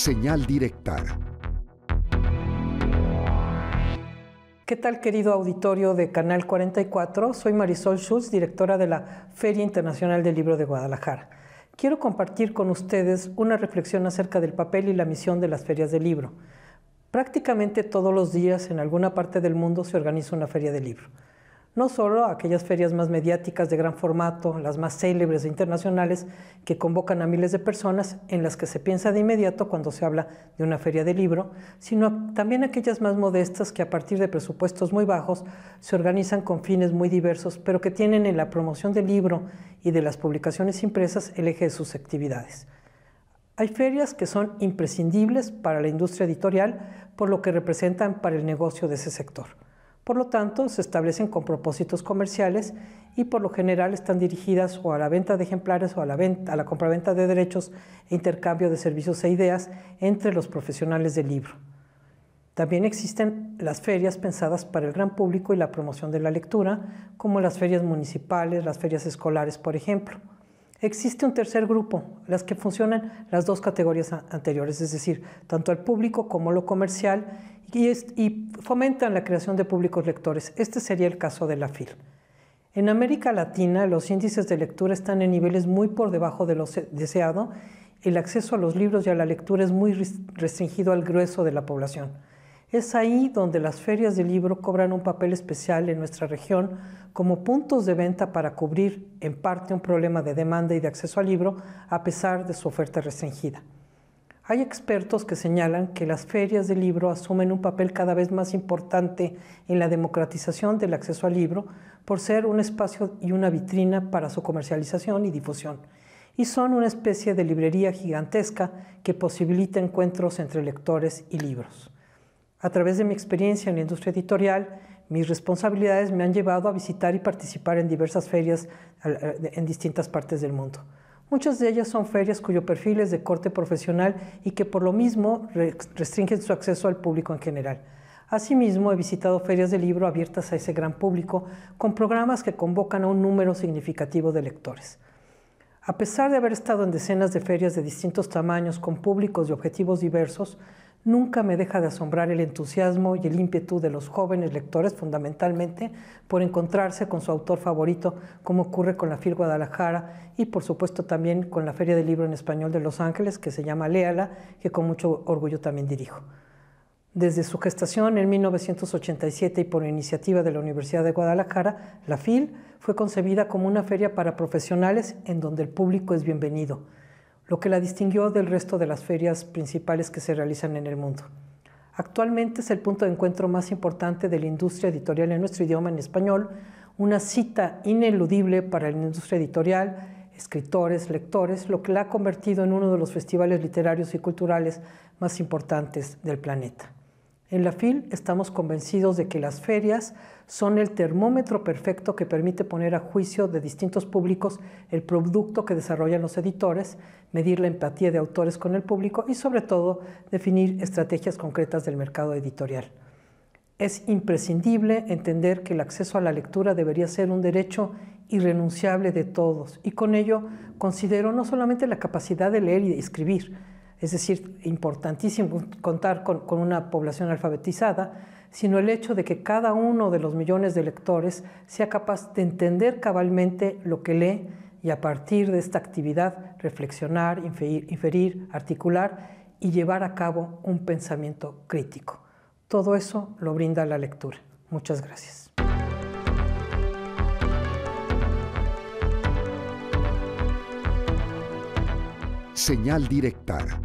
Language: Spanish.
Señal Directa. ¿Qué tal querido auditorio de Canal 44? Soy Marisol Schultz, directora de la Feria Internacional del Libro de Guadalajara. Quiero compartir con ustedes una reflexión acerca del papel y la misión de las ferias de libro. Prácticamente todos los días en alguna parte del mundo se organiza una feria de libro no solo aquellas ferias más mediáticas de gran formato, las más célebres e internacionales, que convocan a miles de personas en las que se piensa de inmediato cuando se habla de una feria de libro, sino también aquellas más modestas que a partir de presupuestos muy bajos se organizan con fines muy diversos, pero que tienen en la promoción del libro y de las publicaciones impresas el eje de sus actividades. Hay ferias que son imprescindibles para la industria editorial por lo que representan para el negocio de ese sector. Por lo tanto, se establecen con propósitos comerciales y por lo general están dirigidas o a la venta de ejemplares o a la, venta, a la compraventa de derechos e intercambio de servicios e ideas entre los profesionales del libro. También existen las ferias pensadas para el gran público y la promoción de la lectura, como las ferias municipales, las ferias escolares, por ejemplo. Existe un tercer grupo, las que funcionan las dos categorías anteriores, es decir, tanto al público como lo comercial, y, y fomentan la creación de públicos lectores. Este sería el caso de la FIL. En América Latina, los índices de lectura están en niveles muy por debajo de lo deseado. El acceso a los libros y a la lectura es muy restringido al grueso de la población. Es ahí donde las ferias de libro cobran un papel especial en nuestra región como puntos de venta para cubrir en parte un problema de demanda y de acceso al libro a pesar de su oferta restringida. Hay expertos que señalan que las ferias de libro asumen un papel cada vez más importante en la democratización del acceso al libro por ser un espacio y una vitrina para su comercialización y difusión, y son una especie de librería gigantesca que posibilita encuentros entre lectores y libros. A través de mi experiencia en la industria editorial, mis responsabilidades me han llevado a visitar y participar en diversas ferias eh, en distintas partes del mundo. Muchas de ellas son ferias cuyo perfil es de corte profesional y que por lo mismo restringen su acceso al público en general. Asimismo, he visitado ferias de libro abiertas a ese gran público con programas que convocan a un número significativo de lectores. A pesar de haber estado en decenas de ferias de distintos tamaños con públicos y objetivos diversos, nunca me deja de asombrar el entusiasmo y el ímpetu de los jóvenes lectores, fundamentalmente, por encontrarse con su autor favorito, como ocurre con la FIL Guadalajara y, por supuesto, también con la Feria del Libro en Español de Los Ángeles, que se llama Léala, que con mucho orgullo también dirijo. Desde su gestación en 1987 y por iniciativa de la Universidad de Guadalajara, la FIL fue concebida como una feria para profesionales en donde el público es bienvenido lo que la distinguió del resto de las ferias principales que se realizan en el mundo. Actualmente es el punto de encuentro más importante de la industria editorial en nuestro idioma en español, una cita ineludible para la industria editorial, escritores, lectores, lo que la ha convertido en uno de los festivales literarios y culturales más importantes del planeta. En la FIL estamos convencidos de que las ferias son el termómetro perfecto que permite poner a juicio de distintos públicos el producto que desarrollan los editores, medir la empatía de autores con el público y sobre todo definir estrategias concretas del mercado editorial. Es imprescindible entender que el acceso a la lectura debería ser un derecho irrenunciable de todos y con ello considero no solamente la capacidad de leer y de escribir, es decir, importantísimo contar con, una población alfabetizada, sino el hecho de que cada uno de los millones de lectores sea capaz de entender cabalmente lo que lee y a partir de esta actividad reflexionar, inferir, inferir articular y llevar a cabo un pensamiento crítico. Todo eso lo brinda la lectura. Muchas gracias. Señal Directa